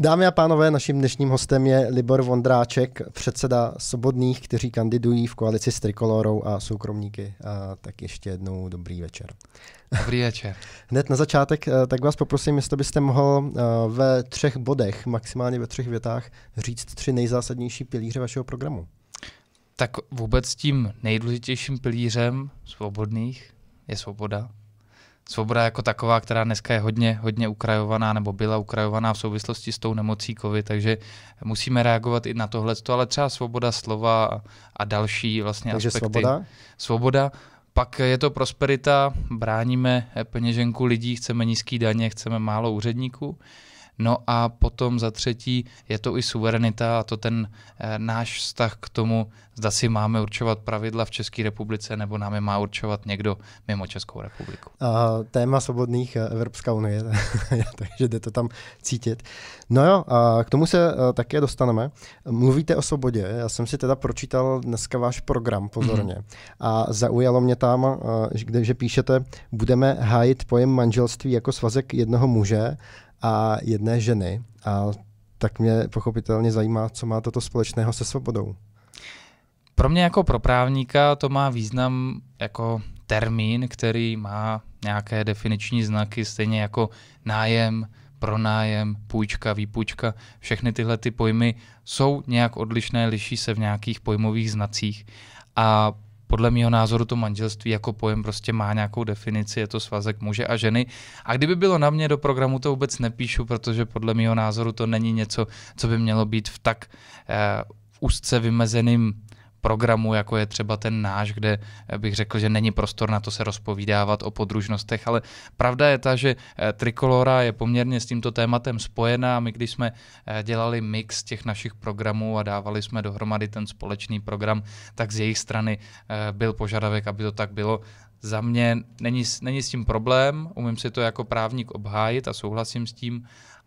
Dámy a pánové, naším dnešním hostem je Libor Vondráček, předseda Sobodných, kteří kandidují v koalici s Trikolorou a soukromníky. A tak ještě jednou dobrý večer. Dobrý večer. Hned na začátek, eh, tak vás poprosím, jestli byste mohl eh, ve třech bodech, maximálně ve třech větách, říct tři nejzásadnější pilíře vašeho programu. Tak vůbec tím nejdůležitějším pilířem svobodných je svoboda svoboda jako taková, která dneska je hodně, hodně ukrajovaná nebo byla ukrajovaná v souvislosti s tou nemocí COVID, takže musíme reagovat i na tohle, ale třeba svoboda slova a další vlastně takže aspekty. Svoboda? svoboda. Pak je to prosperita, bráníme peněženku lidí, chceme nízký daně, chceme málo úředníků. No a potom za třetí je to i suverenita a to ten e, náš vztah k tomu, zda si máme určovat pravidla v České republice nebo nám je má určovat někdo mimo Českou republiku. A, téma svobodných eh, Evropská unie, takže jde to tam cítit. No jo, a k tomu se a, eh, také dostaneme. Mluvíte o svobodě, já jsem si teda pročítal dneska váš program pozorně mm-hmm. a zaujalo mě tam, a, že, že píšete, budeme hájit pojem manželství jako svazek jednoho muže a jedné ženy. A tak mě pochopitelně zajímá, co má toto společného se svobodou. Pro mě jako pro právníka to má význam jako termín, který má nějaké definiční znaky, stejně jako nájem, pronájem, půjčka, výpůjčka, všechny tyhle ty pojmy jsou nějak odlišné, liší se v nějakých pojmových znacích. A podle mého názoru to manželství jako pojem prostě má nějakou definici, je to svazek muže a ženy. A kdyby bylo na mě, do programu to vůbec nepíšu, protože podle mého názoru to není něco, co by mělo být v tak uh, úzce vymezeným programu, jako je třeba ten náš, kde bych řekl, že není prostor na to se rozpovídávat o podružnostech, ale pravda je ta, že eh, Trikolora je poměrně s tímto tématem spojená. My, když jsme eh, dělali mix těch našich programů a dávali jsme dohromady ten společný program, tak z jejich strany eh, byl požadavek, aby to tak bylo. Za mě není, není s tím problém, umím si to jako právník obhájit a souhlasím s tím,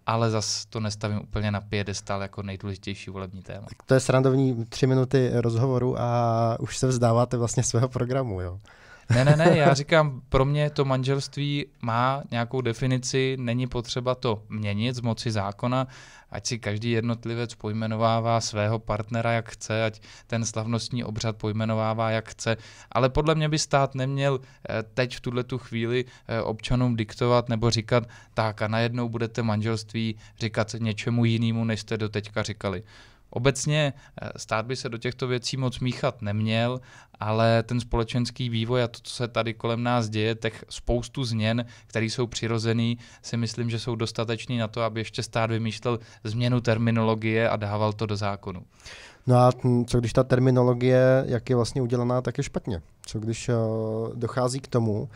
ale zas to nestavím úplně na piedestal jako nejdůležitější volební téma. Tak to je srandovní tři minuty rozhovoru a už se vzdáváte vlastně svého programu, jo? Ne, ne, ne, já říkám, pro mě to manželství má nějakou definici, není potřeba to měnit z moci zákona, ať si každý jednotlivec pojmenovává svého partnera, jak chce, ať ten slavnostní obřad pojmenovává, jak chce. Ale podle mě by stát neměl eh, teď v tuhle tu chvíli eh, občanům diktovat nebo říkat, tak a najednou budete manželství říkat něčemu jinému, než jste teďka říkali. Obecně eh, stát by se do těchto věcí moc míchat neměl, ale ten společenský vývoj a to, co se tady kolem nás děje, těch spoustu změn, které jsou přirozený, si myslím, že jsou dostatečný na to, aby ještě stát vymýšlel změnu terminologie a dával to do zákonu. No a co když ta terminologie, jak je vlastně udělaná, tak je špatně? Co když eh, dochází k tomu,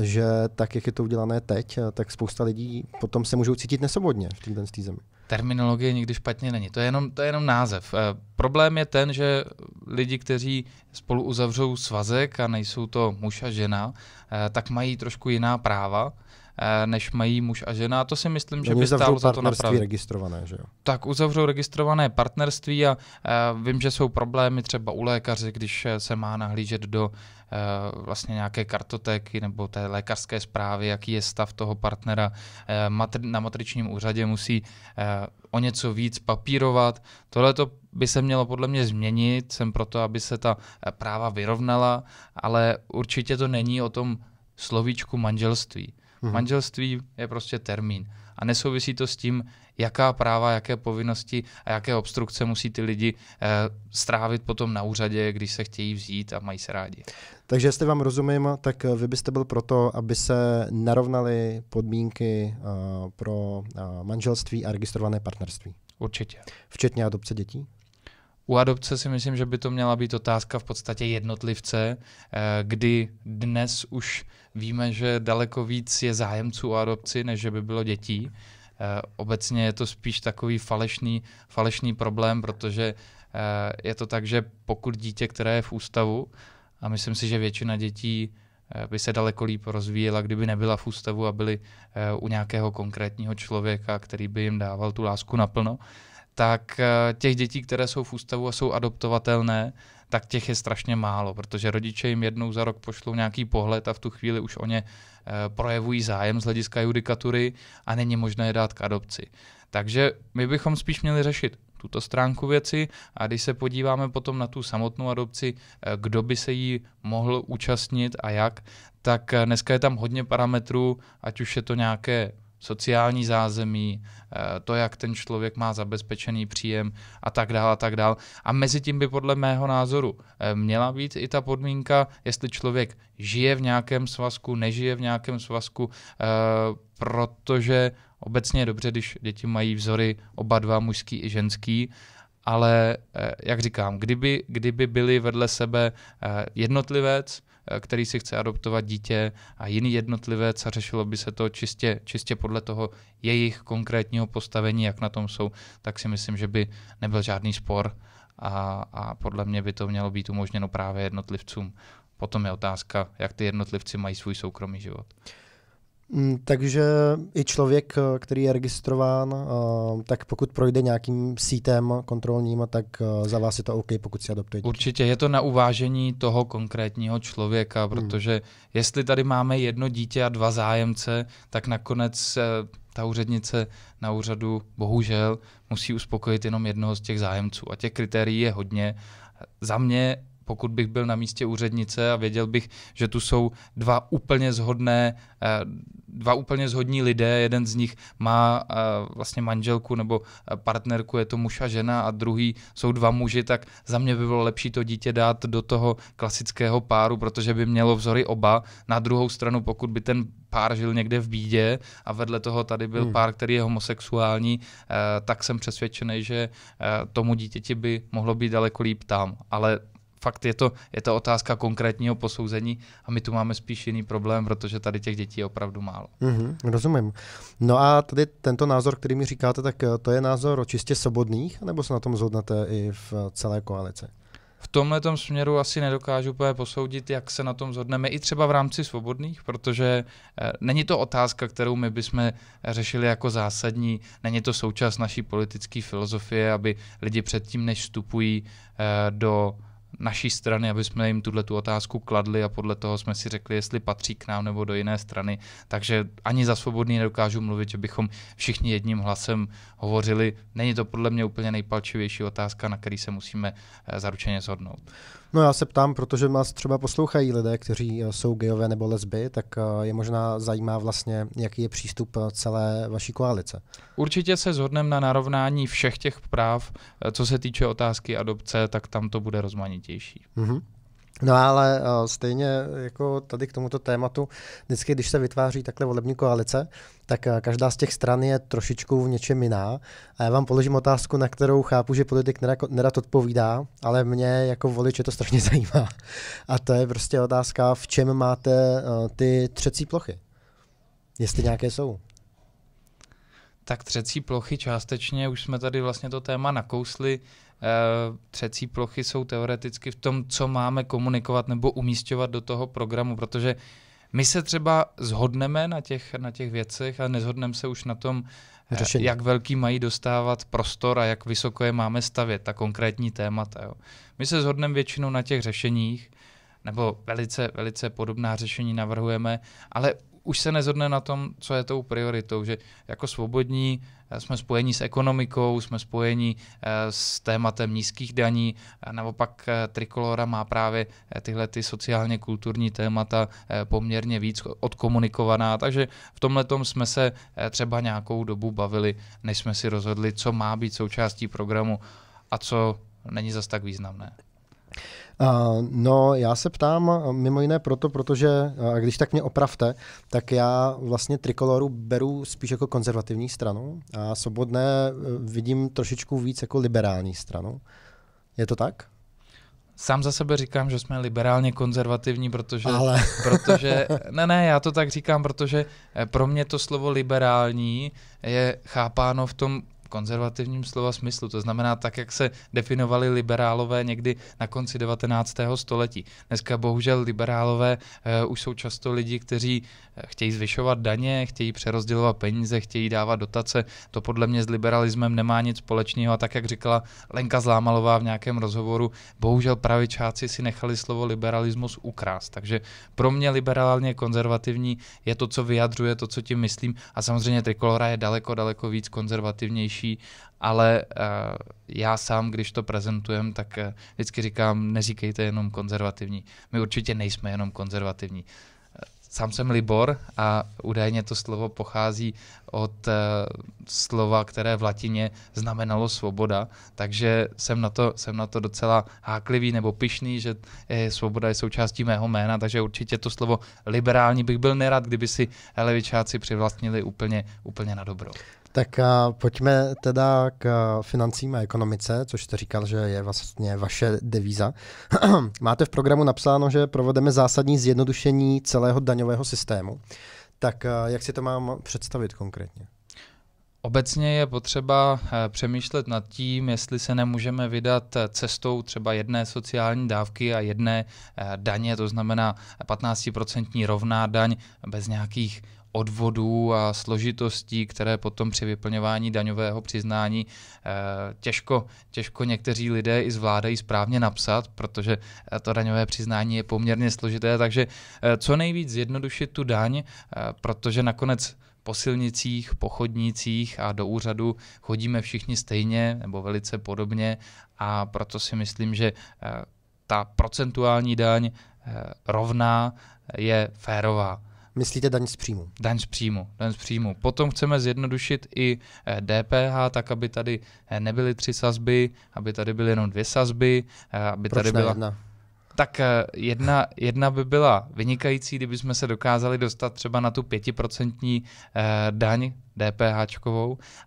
že tak, jak je to udělané teď, eh, tak spousta lidí potom se můžou cítit nesvobodně v této zemi? terminologie nikdy špatně není. To je jenom, to je jenom název. Eh, problém je ten, že lidi, kteří spolu uzavřou svazek a nejsou to muž a žena, eh, tak mají trošku jiná práva Eh, než mají muž a žena. A to si myslím, že by stálo za to napravit. registrované, že jo? Tak uzavřou registrované partnerství a eh, vím, že jsou problémy třeba u lékaře, když eh, se má nahlížet do vlastně nějaké kartotéky nebo té lékařské zprávy, jaký je stav toho partnera. Na matričním úřadě musí o něco víc papírovat. Tohle to by se mělo podle mě změnit, jsem proto, aby se ta práva vyrovnala, ale určitě to není o tom slovíčku manželství. Mm-hmm. Manželství je prostě termín. A nesouvisí to s tím, jaká práva, jaké povinnosti a jaké obstrukce musí ty lidi e, strávit potom na úřadě, když se chtějí vzít a mají se rádi. Takže jestli vám rozumím, tak eh, vy byste byl proto, aby se narovnaly podmínky uh, pro uh, manželství a registrované partnerství. Určitě. Včetně adopce dětí? U adopce si myslím, že by to měla být otázka v podstatě jednotlivce, eh, kdy dnes už víme, že daleko víc je zájemců o adopci, než že by bylo dětí. Eh, obecně je to spíš takový falešný, falešný problém, protože eh, je to tak, že pokud dítě, které je v ústavu, a myslím si, že většina dětí by se daleko líp rozvíjela, kdyby nebyla v ústavu a byly u nějakého konkrétního člověka, který by jim dával tu lásku naplno, tak eh, těch dětí, které jsou v ústavu a jsou adoptovatelné, tak těch je strašně málo, protože rodiče jim jednou za rok pošlou nějaký pohled a v tu chvíli už o ně eh, projevují zájem z hlediska judikatury a není možné je dát k adopci. Takže my bychom spíš měli řešit tuto stránku věci a když se podíváme potom na tu samotnou adopci, eh, kdo by se jí mohl účastnit a jak, tak dneska je tam hodně parametrů, ať už je to nějaké sociální zázemí, eh, to, jak ten člověk má zabezpečený příjem a tak dále a tak dále. A mezi tím by podle mého názoru eh, měla být i ta podmínka, jestli člověk žije v nějakém svazku, nežije v nějakém svazku, eh, protože obecně je dobře, když děti mají vzory oba dva, mužský i ženský, ale jak říkám, kdyby, kdyby byli vedle sebe jednotlivec, Eh, který si chce adoptovat dítě a jiný jednotlivec a řešilo by se to čistě, čistě podle toho jejich konkrétního postavení, jak na tom jsou, tak si myslím, že by nebyl žádný spor a, a podle mě by to mělo být umožněno právě jednotlivcům. Potom je otázka, jak ty jednotlivci mají svůj soukromý život. Mm, takže i člověk, eh, který je registrován, eh, tak pokud projde nějakým sítem kontrolním, tak eh, za vás je to OK, pokud si adoptujete. Určitě je to na uvážení toho konkrétního člověka, hmm. protože hmm. jestli tady máme jedno dítě a dva zájemce, tak nakonec ta úřednice na úřadu bohužel musí uspokojit jenom jednoho z těch zájemců. A těch kritérií je hodně. Za mě pokud bych byl na místě úřednice a věděl bych, že tu jsou dva úplně zhodné, eh, dva úplně zhodní lidé, jeden z nich má eh, vlastně manželku nebo eh, partnerku, je to muž a žena a druhý jsou dva muži, tak za mě by bylo lepší to dítě dát do toho klasického páru, protože by mělo vzory oba. Na druhou stranu, pokud by ten pár žil někde v bídě a vedle toho tady byl hmm. pár, který je homosexuální, tak jsem přesvědčený, že tomu dítěti by mohlo být daleko líp tam. Ale fakt je to, je to otázka konkrétního posouzení a my tu máme spíš jiný problém, protože tady těch dětí je opravdu málo. Mm-hmm, rozumím. No a tady tento názor, který mi říkáte, tak eh, to je názor o čistě svobodných, nebo se na tom zhodnete i v eh, celé koalici? V tomhle směru asi nedokážu úplně posoudit, jak se na tom zhodneme, i třeba v rámci svobodných, protože eh, není to otázka, kterou my bychom řešili jako zásadní, není to součást naší politické filozofie, aby lidi předtím, než vstupují do naší strany, aby jsme jim tuhle tu otázku kladli a podle toho jsme si řekli, jestli patří k nám nebo do jiné strany. Takže ani za svobodný nedokážu mluvit, že bychom všichni jedním hlasem hovořili. Není to podle mě úplně nejpalčivější otázka, na který se musíme eh, zaručeně shodnout. No já se ptám, protože nás třeba poslouchají lidé, kteří eh, jsou gejové nebo lesby, tak eh, je možná zajímá vlastně, jaký je přístup eh, celé vaší koalice. Určitě se zhodneme na narovnání všech těch práv, co se týče otázky adopce, tak tam to bude rozmanitější. Mm-hmm. No ale eh, stejně jako tady k tomuto tématu, vždycky, když se vytváří takhle volební koalice, tak eh, každá z těch stran je trošičku v něčem jiná. A já vám položím otázku, na kterou chápu, že politik nerad odpovídá, ale mě jako volič je to strašně zajímá. A to je prostě otázka, v čem máte eh, ty třecí plochy. Jestli nějaké jsou. Tak třecí plochy částečně, už jsme tady vlastně to téma nakousli. Eh, třecí plochy jsou teoreticky v tom, co máme komunikovat nebo umístěvat do toho programu, protože my se třeba zhodneme na těch, na těch věcech, ale nezhodneme se už na tom, eh, Řešení. jak velký mají dostávat prostor a jak vysoko je máme stavět, ta konkrétní témata. Jo. My se zhodneme většinou na těch řešeních, nebo velice, velice podobná řešení navrhujeme, ale už se nezhodne na tom, co je tou prioritou, že jako svobodní eh, jsme spojeni s ekonomikou, jsme spojeni eh, s tématem nízkých daní, a naopak eh, Trikolora má právě tyhle ty sociálně kulturní témata poměrně víc odkomunikovaná, takže v tomhle jsme se třeba nějakou dobu bavili, než jsme si rozhodli, co má být součástí programu a co není zas tak významné. No, já se ptám mimo jiné proto, protože, když tak mě opravte, tak já vlastně Trikoloru beru spíš jako konzervativní stranu a Sobodné e, vidím trošičku víc jako liberální stranu. Je to tak? Sám za sebe říkám, že jsme liberálně konzervativní, protože, Ale. protože ne, ne, já to tak říkám, protože e, pro mě to slovo liberální je chápáno v tom konzervativním slova smyslu, to znamená tak, jak se definovali liberálové někdy na konci 19. století. Dneska bohužel liberálové eh, už jsou často lidi, kteří eh, chtějí zvyšovat daně, chtějí přerozdělovat peníze, chtějí dávat dotace. To podle mě s liberalismem nemá nic společného a tak, jak říkala Lenka Zlámalová v nějakém rozhovoru, bohužel pravičáci si nechali slovo liberalismus ukrást. Takže pro mě liberálně konzervativní je to, co vyjadřuje, to, co tím myslím a samozřejmě Trikolora je daleko, daleko víc konzervativnější jednodušší, ale eh, já sám, když to prezentujem, tak eh, vždycky říkám, neříkejte jenom konzervativní. My určitě nejsme jenom konzervativní. Eh, sám jsem Libor a údajně to slovo pochází od slova, které v latině znamenalo svoboda, takže jsem na to, jsem na to docela háklivý nebo pišný, že svoboda je součástí mého jména, takže určitě to slovo liberální bych byl nerad, kdyby si levičáci přivlastnili úplně, úplně na dobro. Tak a, eh, pojďme teda k eh, financím a ekonomice, což jste říkal, že je vlastně vaše devíza. Máte v programu napsáno, že provedeme zásadní zjednodušení celého daňového systému. Tak eh, jak si to mám představit konkrétně? Obecně je potřeba přemýšlet nad tím, jestli se nemůžeme vydat cestou třeba jedné sociální dávky a jedné daně, to znamená 15% rovná daň bez nějakých odvodů a složitostí, které potom při vyplňování daňového přiznání eh, těžko, těžko někteří lidé i zvládají správně napsat, protože eh, to daňové přiznání je poměrně složité, takže eh, co nejvíc zjednodušit tu daň, protože nakonec po silnicích, po chodnících a do úřadu chodíme všichni stejně nebo velice podobně a proto si myslím, že ta procentuální daň rovná je férová. Myslíte daň z příjmu? Daň z příjmu, daň z příjmu. Potom chceme zjednodušit i DPH, eh, tak aby tady eh, nebyly tři sazby, aby tady byly jenom dvě sazby, eh, aby Proč tady byla... Jedna? Tak jedna, jedna by byla vynikající, kdyby jsme se dokázali dostat třeba na tu pětiprocentní daň DPH,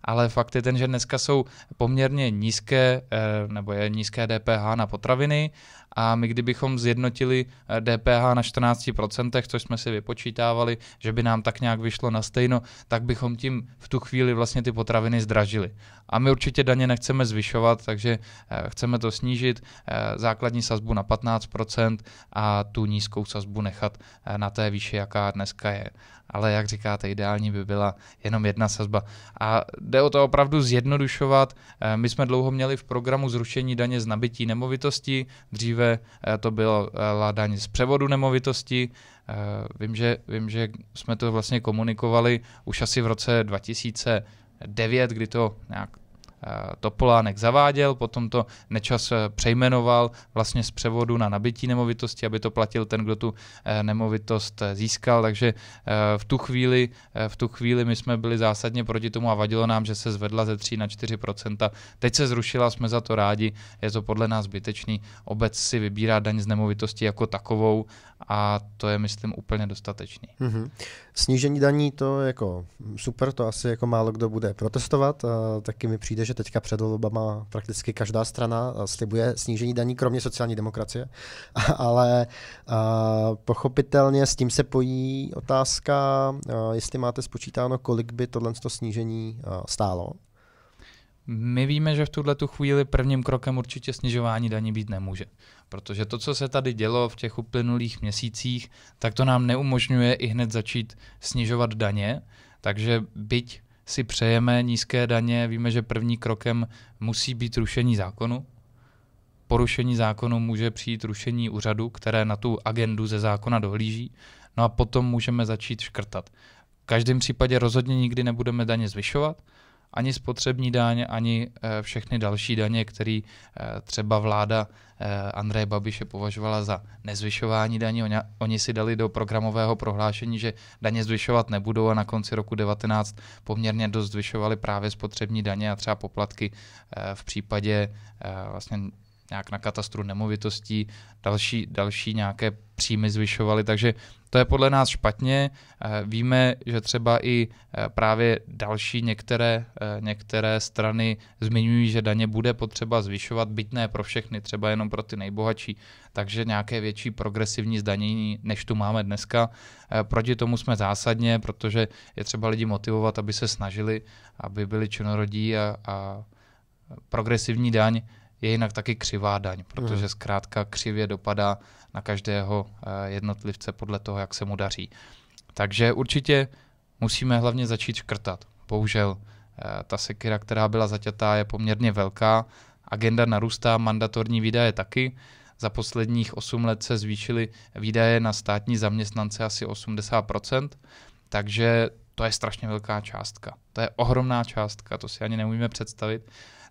ale fakt je ten, že dneska jsou poměrně nízké, nebo je nízké DPH na potraviny a my kdybychom zjednotili DPH eh, na 14%, což jsme si vypočítávali, že by nám tak nějak vyšlo na stejno, tak bychom tím v tu chvíli vlastně ty potraviny zdražili. A my určitě daně nechceme zvyšovat, takže eh, chceme to snížit, eh, základní sazbu na 15% a tu nízkou sazbu nechat na té výši, jaká dneska je. Ale jak říkáte, ideální by byla jenom jedna sazba. A jde o to opravdu zjednodušovat. My jsme dlouho měli v programu zrušení daně z nabití nemovitosti, dříve respektive eh, to bylo eh, daň z převodu nemovitosti. Eh, vím že, vím, že jsme to vlastně komunikovali už asi v roce 2009, kdy to nějak Eh, Topolánek zaváděl, potom to nečas eh, přejmenoval vlastně z převodu na nabití nemovitosti, aby to platil ten, kdo tu eh, nemovitost získal, takže v tu chvíli, v tu chvíli my jsme byli zásadně proti tomu a vadilo nám, že se zvedla ze 3 na 4 Teď se zrušila, jsme za to rádi, je to podle nás zbytečný. Obec si vybírá daň z nemovitosti jako takovou a to je, myslím, úplně dostatečný. Mm-hmm. Snížení daní to jako super, to asi jako málo kdo bude protestovat, a taky mi přijde, že teďka před volbama prakticky každá strana eh, slibuje snížení daní, kromě sociální demokracie. Ale uh, pochopitelně s tím se pojí otázka, uh, jestli máte spočítáno, kolik by tohle snížení uh, stálo. My víme, že v tuhle tu chvíli prvním krokem určitě snižování daní být nemůže. Protože to, co se tady dělo v těch uplynulých měsících, tak to nám neumožňuje i hned začít snižovat daně. Takže byť si přejeme nízké daně, víme, že první krokem musí být rušení zákonu. Porušení zákonu může přijít rušení úřadu, které na tu agendu ze zákona dohlíží, no a potom můžeme začít škrtat. V každém případě rozhodně nikdy nebudeme daně zvyšovat, ani spotřební daň, ani eh, všechny další daně, které eh, třeba vláda eh, Andreje Babiše považovala za nezvyšování daní. Oni, si dali do programového prohlášení, že daně zvyšovat nebudou a na konci roku 19 poměrně dost zvyšovali právě spotřební daně a třeba poplatky v případě vlastně nějak na katastru nemovitostí, další, další nějaké příjmy zvyšovaly, takže to je podle nás špatně. Eh, víme, že třeba i eh, právě další některé, eh, některé strany zmiňují, že daně bude potřeba zvyšovat, byť ne pro všechny, třeba jenom pro ty nejbohatší, takže nějaké větší progresivní zdanění, než tu máme dneska. Proti tomu jsme zásadně, protože je třeba lidi motivovat, aby se snažili, aby byli činorodí a, a progresivní daň je jinak taky křivá daň, protože mhm. zkrátka křivě dopadá na každého eh, jednotlivce podle toho, jak se mu daří. Takže určitě musíme hlavně začít škrtat. Bohužel eh, ta sekira, která byla zaťatá, je poměrně velká, agenda narůstá, mandatorní výdaje taky. Za posledních 8 let se zvýšily výdaje na státní zaměstnance asi 80%, takže to je strašně velká částka. To je ohromná částka, to si ani neumíme představit.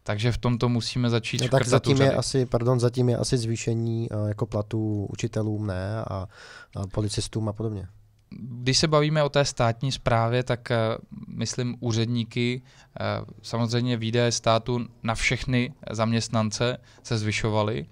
Takže v tomto musíme začít no, tak zatím je asi, pardon, zatím je asi zvýšení eh, jako platů učitelům, ne, a, a policistům a podobně. Když se bavíme o té státní správě, tak eh, myslím úředníky, eh, samozřejmě výdaje státu na všechny zaměstnance se zvyšovaly,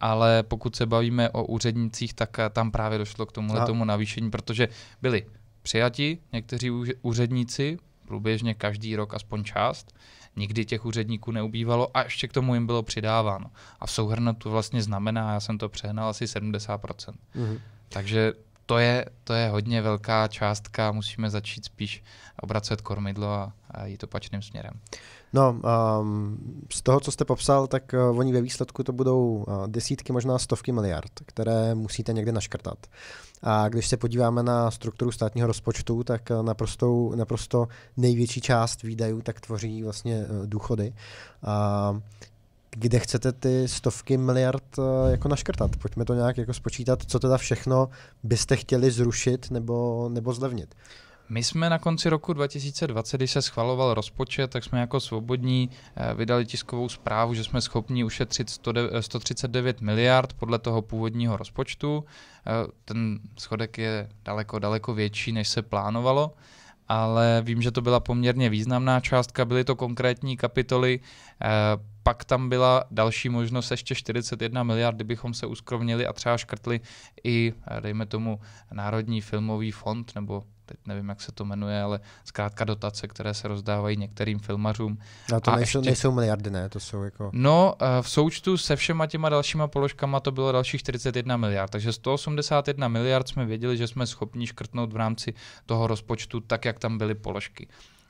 ale pokud se bavíme o úřednicích, tak tam právě došlo k tomuhle tomu navýšení, protože byli přijati někteří úředníci, průběžně každý rok aspoň část, nikdy těch úředníků neubývalo a ještě k tomu jim bylo přidáváno. A v souhrnu to vlastně znamená, já jsem to přehnal asi 70%. Mm-hmm. Takže to je, to je hodně velká částka, musíme začít spíš obracet kormidlo a, a jít opačným směrem. No, um, z toho, co jste popsal, tak uh, oni ve výsledku to budou uh, desítky, možná stovky miliard, které musíte někde naškrtat. A když se podíváme na strukturu státního rozpočtu, tak uh, naprosto, naprosto největší část výdajů tak tvoří vlastně uh, důchody. Uh, kde chcete ty stovky miliard eh, jako naškrtat. Pojďme to nějak jako spočítat, co teda všechno byste chtěli zrušit nebo, nebo zlevnit. My jsme na konci roku 2020, když se schvaloval rozpočet, tak jsme jako svobodní eh, vydali tiskovou zprávu, že jsme schopni ušetřit 139 eh, miliard podle toho původního rozpočtu. Ten schodek je daleko, daleko větší, než se plánovalo ale vím, že to byla poměrně významná částka. Byly to konkrétní kapitoly, pak tam byla další možnost ještě 41 miliard, kdybychom se uskrovnili a třeba škrtli i, eh, dejme tomu, Národní filmový fond, nebo teď nevím, jak se to jmenuje, ale zkrátka dotace, které se rozdávají některým filmařům. No to a nejsou, ještě... nejsou miliardy, ne? To jsou jako... No, eh, v součtu se všema těma dalšíma položkama to bylo dalších 41 miliard, takže 181 miliard jsme věděli, že jsme schopni škrtnout v rámci toho rozpočtu tak, jak tam byly položky.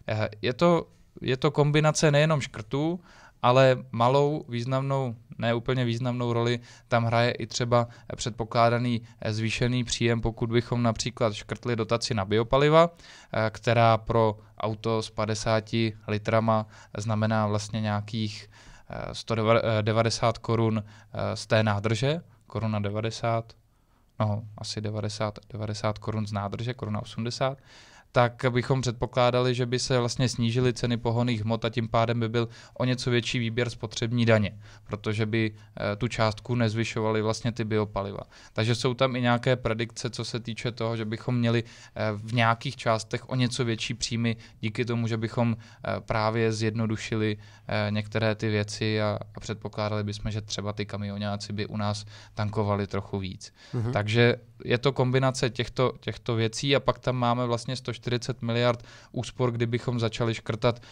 Eh, je to, je to kombinace nejenom škrtů, ale malou významnou, ne úplně významnou roli tam hraje i třeba předpokládaný eh, zvýšený příjem, pokud bychom například škrtli dotaci na biopaliva, eh, která pro auto s 50 litrama znamená vlastně nějakých 190 eh, korun z té nádrže, koruna 90, no asi 90, 90 korun z nádrže, koruna 80, tak bychom předpokládali, že by se vlastně snížily ceny pohoných hmot a tím pádem by byl o něco větší výběr spotřební daně, protože by eh, tu částku nezvyšovaly vlastně ty biopaliva. Takže jsou tam i nějaké predikce, co se týče toho, že bychom měli eh, v nějakých částech o něco větší příjmy díky tomu, že bychom eh, právě zjednodušili některé ty věci a předpokládali bychom, že třeba ty kamionáci by u nás tankovali trochu víc. Mhm. Takže je to kombinace těchto, těchto věcí a pak tam máme vlastně 140 40 miliard úspor, kdybychom začali škrtat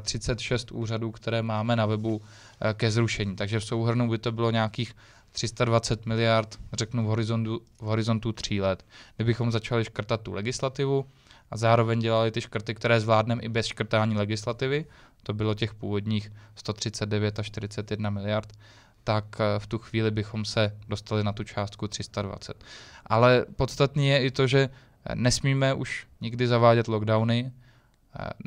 36 eh, úřadů, které máme na webu eh, ke zrušení. Takže v souhrnu by to bylo nějakých 320 miliard, řeknu v horizontu, v horizontu 3 let. Kdybychom začali škrtat tu legislativu a zároveň dělali ty škrty, které zvládneme i bez škrtání legislativy, to bylo těch původních 139 a 41 miliard, tak eh, v tu chvíli bychom se dostali na tu částku 320. Ale podstatný je i to, že Nesmíme už nikdy zavádět lockdowny,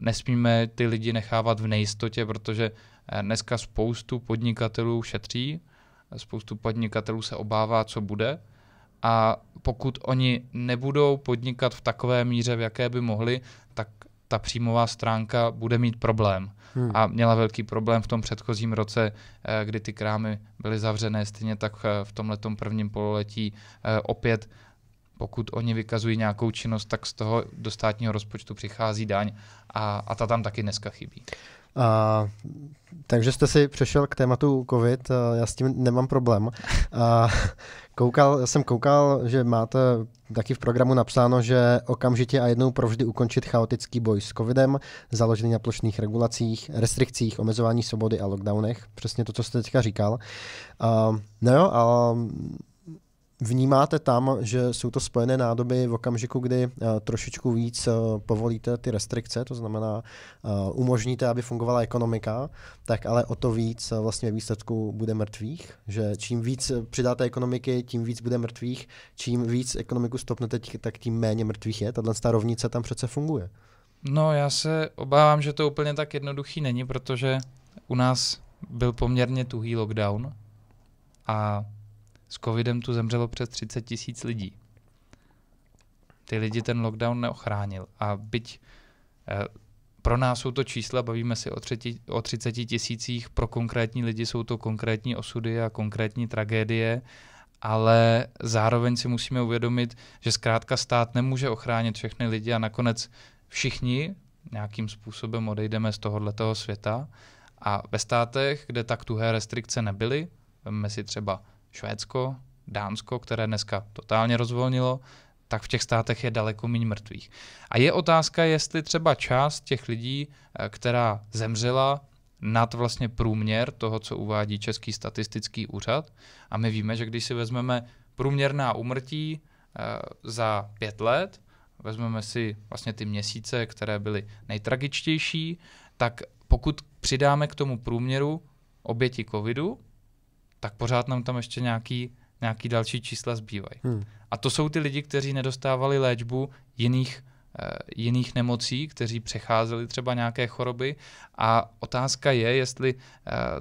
nesmíme ty lidi nechávat v nejistotě, protože e, dneska spoustu podnikatelů šetří, spoustu podnikatelů se obává, co bude. A pokud oni nebudou podnikat v takové míře, v jaké by mohli, tak ta příjmová stránka bude mít problém. Hmm. A měla velký problém v tom předchozím roce, e, kdy ty krámy byly zavřené, stejně tak e, v tomhle prvním pololetí opět pokud oni vykazují nějakou činnost, tak z toho do státního rozpočtu přichází daň a, a ta tam taky dneska chybí. A, takže jste si přešel k tématu COVID, já s tím nemám problém. A, koukal, jsem koukal, že máte taky v programu napsáno, že okamžitě a jednou provždy ukončit chaotický boj s covidem, založený na plošných regulacích, restrikcích, omezování svobody a lockdownech. Přesně to, co jste teďka říkal. A, no jo, ale Vnímáte tam, že jsou to spojené nádoby v okamžiku, kdy eh, trošičku víc eh, povolíte ty restrikce, to znamená eh, umožníte, aby fungovala ekonomika, tak ale o to víc vlastně výsledku bude mrtvých, že čím víc přidáte ekonomiky, tím víc bude mrtvých, čím víc ekonomiku stopnete, tak tím méně mrtvých je. Tahle ta rovnice tam přece funguje. No já se obávám, že to úplně tak jednoduchý není, protože u nás byl poměrně tuhý lockdown a s covidem tu zemřelo přes 30 tisíc lidí. Ty lidi ten lockdown neochránil. A byť eh, pro nás jsou to čísla, bavíme se o, třetí, o 30 tisících, pro konkrétní lidi jsou to konkrétní osudy a konkrétní tragédie, ale zároveň si musíme uvědomit, že zkrátka stát nemůže ochránit všechny lidi a nakonec všichni nějakým způsobem odejdeme z tohoto světa. A ve státech, kde tak tuhé restrikce nebyly, vezmeme si třeba Švédsko, Dánsko, které dneska totálně rozvolnilo, tak v těch státech je daleko méně mrtvých. A je otázka, jestli třeba část těch lidí, eh, která zemřela nad vlastně průměr toho, co uvádí Český statistický úřad. A my víme, že když si vezmeme průměrná umrtí eh, za pět let, vezmeme si vlastně ty měsíce, které byly nejtragičtější, tak pokud přidáme k tomu průměru oběti covidu, tak pořád nám tam ještě nějaký, nějaký další čísla zbývají. Hmm. A to jsou ty lidi, kteří nedostávali léčbu jiných, uh, jiných nemocí, kteří přecházeli třeba nějaké choroby a otázka je, jestli uh,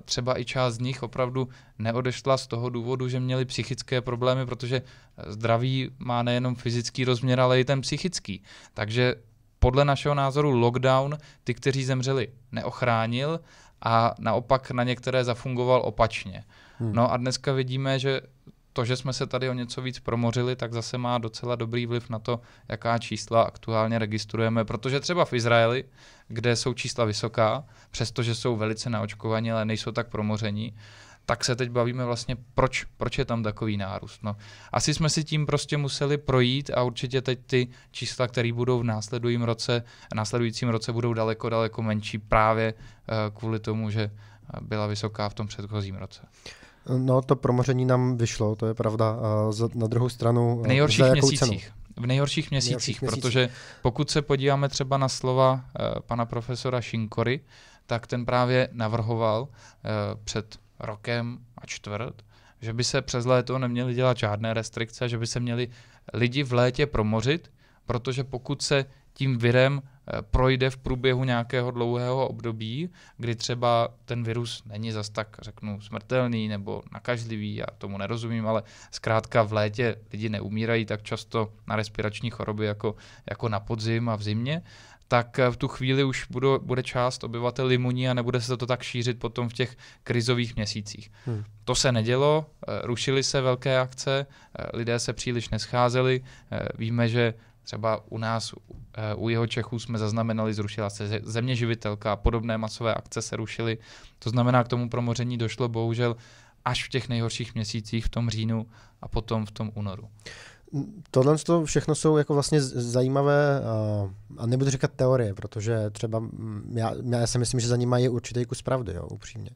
třeba i část z nich opravdu neodešla z toho důvodu, že měli psychické problémy, protože zdraví má nejenom fyzický rozměr, ale i ten psychický. Takže podle našeho názoru lockdown ty, kteří zemřeli, neochránil a naopak na některé zafungoval opačně. Hmm. No a dneska vidíme, že to, že jsme se tady o něco víc promořili, tak zase má docela dobrý vliv na to, jaká čísla aktuálně registrujeme. Protože třeba v Izraeli, kde jsou čísla vysoká, přestože jsou velice naočkovaní, ale nejsou tak promoření, tak se teď bavíme vlastně, proč, proč je tam takový nárůst. No, asi jsme si tím prostě museli projít a určitě teď ty čísla, které budou v následujícím roce, následujícím roce budou daleko, daleko menší právě eh, kvůli tomu, že eh, byla vysoká v tom předchozím roce. No, to promoření nám vyšlo, to je pravda. A na druhou stranu, v eh, nejhorších za jakou měsících. Cenu? v nejhorších měsících, nejhorších protože pokud se podíváme třeba na slova uh, pana profesora Šinkory, tak ten právě navrhoval uh, před rokem a čtvrt, že by se přes léto neměly dělat žádné restrikce, že by se měli lidi v létě promořit, protože pokud se tím virem Eh, projde v průběhu nějakého dlouhého období, kdy třeba ten virus není zas tak, řeknu, smrtelný nebo nakažlivý, já tomu nerozumím, ale zkrátka v létě lidi neumírají tak často na respirační choroby jako, jako na podzim a v zimě, tak eh, v tu chvíli už budu, bude část obyvatel limuní a nebude se to tak šířit potom v těch krizových měsících. Hmm. To se nedělo, eh, rušily se velké akce, lidé se příliš nescházeli, víme, že Třeba u nás, eh, u jeho Čechů jsme zaznamenali, zrušila se země živitelka, podobné masové akce se rušily. To znamená, k tomu promoření došlo bohužel až v těch nejhorších měsících, v tom říjnu a potom v tom únoru. Tohle to všechno jsou jako vlastně zajímavé, a nebudu říkat teorie, protože třeba mm, já, já si myslím, že za nimi je určitý kus pravdy, jo, upřímně.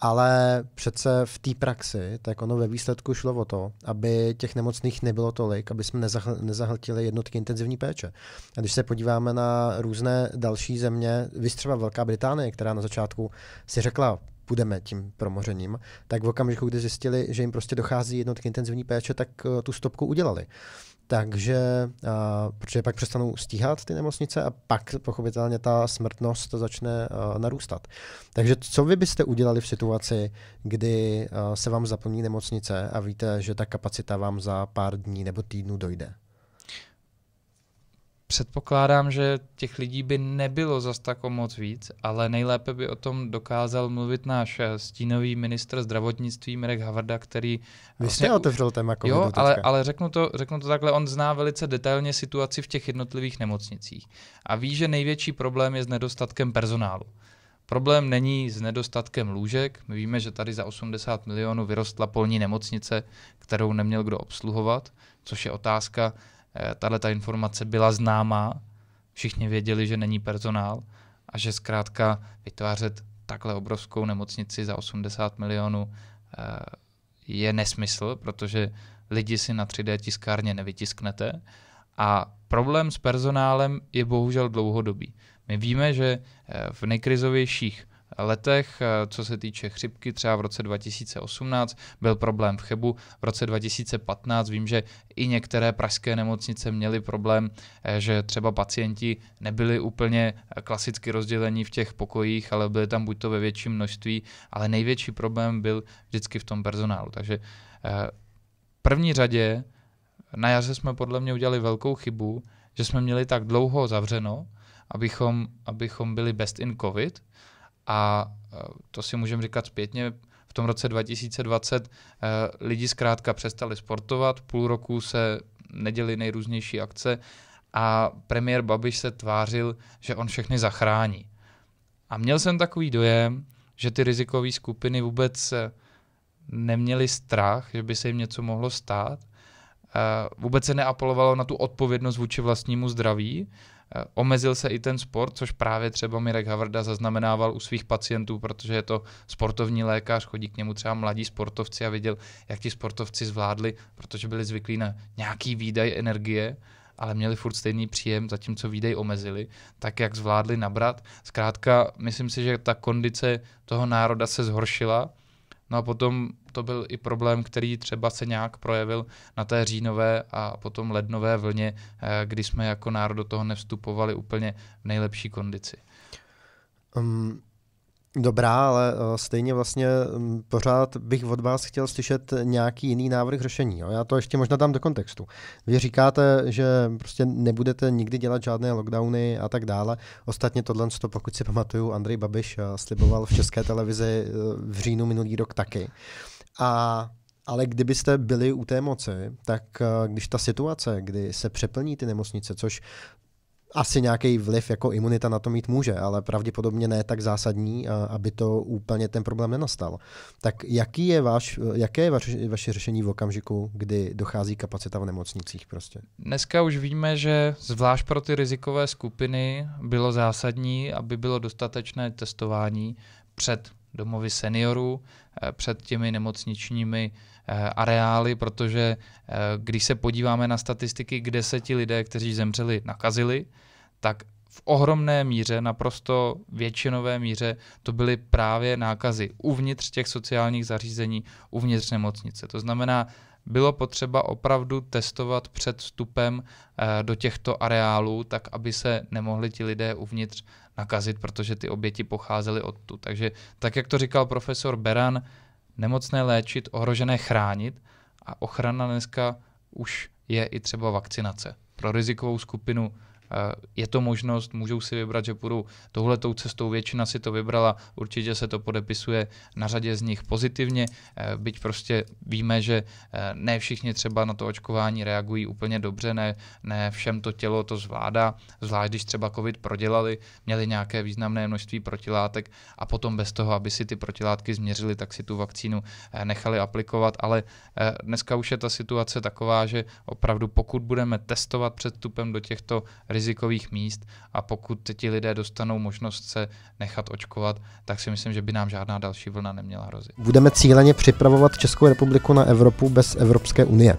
Ale přece v té praxi, tak ono ve výsledku šlo o to, aby těch nemocných nebylo tolik, aby jsme nezahl- nezahltili jednotky intenzivní péče. A když se podíváme na různé další země, vy třeba Velká Británie, která na začátku si řekla, půjdeme tím promořením, tak v okamžiku, kdy zjistili, že jim prostě dochází jednotky intenzivní péče, tak eh, tu stopku udělali. Takže, uh, protože pak přestanou stíhat ty nemocnice a pak pochopitelně ta smrtnost začne uh, narůstat. Takže co vy byste udělali v situaci, kdy uh, se vám zaplní nemocnice a víte, že ta kapacita vám za pár dní nebo týdnů dojde? předpokládám, že těch lidí by nebylo zas tak o moc víc, ale nejlépe by o tom dokázal mluvit náš eh, stínový ministr zdravotnictví Mirek Havarda, který... Vy vlastně, jste otevřel téma covidu Jo, ale, ale řeknu, to, řeknu to takhle, on zná velice detailně situaci v těch jednotlivých nemocnicích a ví, že největší problém je s nedostatkem personálu. Problém není s nedostatkem lůžek. My víme, že tady za 80 milionů vyrostla polní nemocnice, kterou neměl kdo obsluhovat, což je otázka, Eh, tahle ta informace byla známá, všichni věděli, že není personál a že zkrátka vytvářet takhle obrovskou nemocnici za 80 milionů eh, je nesmysl, protože lidi si na 3D tiskárně nevytisknete a problém s personálem je bohužel dlouhodobý. My víme, že eh, v nejkrizovějších letech. Eh, co se týče chřipky, třeba v roce 2018 byl problém v Chebu, v roce 2015 vím, že i některé pražské nemocnice měly problém, eh, že třeba pacienti nebyli úplně eh, klasicky rozdělení v těch pokojích, ale byli tam buď to ve větším množství, ale největší problém byl vždycky v tom personálu. Takže v první řadě na jaře jsme podle mě udělali velkou chybu, že jsme měli tak dlouho zavřeno, abychom, abychom byli best in covid, a e, to si můžeme říkat zpětně, v tom roce 2020 e, lidi zkrátka přestali sportovat, půl roku se neděli nejrůznější akce a premiér Babiš se tvářil, že on všechny zachrání. A měl jsem takový dojem, že ty rizikové skupiny vůbec e, neměly strach, že by se jim něco mohlo stát. Vůbec se neapelovalo na tu odpovědnost vůči vlastnímu zdraví, Eh, omezil se i ten sport, což právě třeba Mirek Havarda zaznamenával u svých pacientů, protože je to sportovní lékař, chodí k němu třeba mladí sportovci a viděl, jak ti sportovci zvládli, protože byli zvyklí na nějaký výdaj energie, ale měli furt stejný příjem, zatímco výdej omezili, tak jak zvládli nabrat. Zkrátka, myslím si, že ta kondice toho národa se zhoršila, No a potom to byl i problém, který třeba se nějak projevil na té říjnové a potom lednové vlně, eh, kdy jsme jako národ do toho nevstupovali úplně v nejlepší kondici. Um, Dobrá, ale eh, stejně vlastně mm, pořád bych od vás chtěl slyšet nějaký jiný návrh řešení. Jo? Já to ještě možná dám do kontextu. Vy říkáte, že prostě nebudete nikdy dělat žádné lockdowny a tak dále. Ostatně tohle, to, pokud si pamatuju, Andrej Babiš eh, sliboval v české televizi eh, v říjnu minulý rok taky. A ale kdybyste byli u té moci, tak když ta situace, kdy se přeplní ty nemocnice, což asi nějaký vliv jako imunita na to mít může, ale pravděpodobně ne tak zásadní, aby to úplně ten problém nenastal. Tak jaký je váš, jaké je vaše vaše řešení v okamžiku, kdy dochází kapacita v nemocnicích prostě? Dneska už víme, že zvlášť pro ty rizikové skupiny bylo zásadní, aby bylo dostatečné testování před domovy seniorů, eh, před těmi nemocničními eh, areály, protože eh, když se podíváme na statistiky, kde se ti lidé, kteří zemřeli, nakazili, tak v ohromné míře, naprosto většinové míře, to byly právě nákazy uvnitř těch sociálních zařízení, uvnitř nemocnice. To znamená, bylo potřeba opravdu testovat před vstupem eh, do těchto areálů, tak aby se nemohli ti lidé uvnitř nakazit, protože ty oběti pocházely odtud. Takže tak, jak to říkal profesor Beran, nemocné léčit, ohrožené chránit a ochrana dneska už je i třeba vakcinace. Pro rizikovou skupinu Eh, je to možnost, můžou si vybrat, že půjdou touhletou cestou, většina si to vybrala, určitě se to podepisuje na řadě z nich pozitivně, eh, byť prostě víme, že eh, ne všichni třeba na to očkování reagují úplně dobře, ne, ne všem to tělo to zvládá, zvlášť když třeba covid prodělali, měli nějaké významné množství protilátek a potom bez toho, aby si ty protilátky změřili, tak si tu vakcínu nechali aplikovat, ale dneska už je ta situace taková, že opravdu pokud budeme testovat před do těchto rizikových míst a pokud ti lidé dostanou možnost se nechat očkovat, tak si myslím, že by nám žádná další vlna neměla hrozit. Budeme cíleně připravovat Českou republiku na Evropu bez Evropské unie.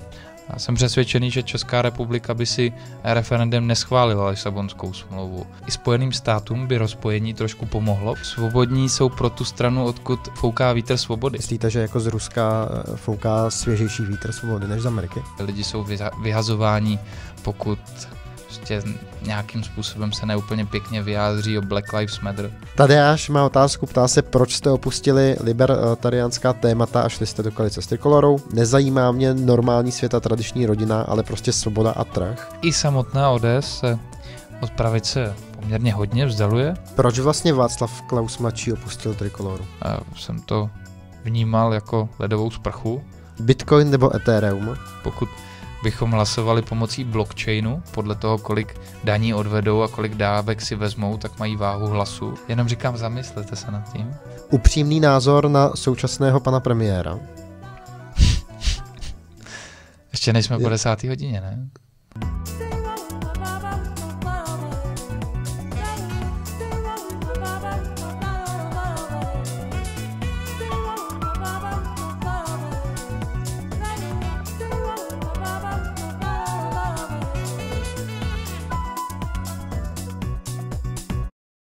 Já jsem přesvědčený, že Česká republika by si referendem neschválila Lisabonskou smlouvu. I Spojeným státům by rozpojení trošku pomohlo. Svobodní jsou pro tu stranu, odkud fouká vítr svobody. Myslíte, že jako z Ruska eh, fouká svěžejší vítr svobody než z Ameriky? Lidi jsou vyhazováni, pokud prostě nějakým způsobem se neúplně pěkně vyjádří o Black Lives Matter. Tadeáš má otázku, ptá se, proč jste opustili libertariánská témata a šli jste do koalice s Trikolorou. Nezajímá mě normální světa, tradiční rodina, ale prostě svoboda a trh. I samotná ODS se od pravice poměrně hodně vzdaluje. Proč vlastně Václav Klaus mladší opustil Trikoloru? Já jsem to vnímal jako ledovou sprchu. Bitcoin nebo Ethereum? Pokud bychom hlasovali pomocí blockchainu, podle toho, kolik daní odvedou a kolik dávek si vezmou, tak mají váhu hlasu. Jenom říkám, zamyslete se nad tím. Upřímný názor na současného pana premiéra. Ještě nejsme po desáté hodině, ne?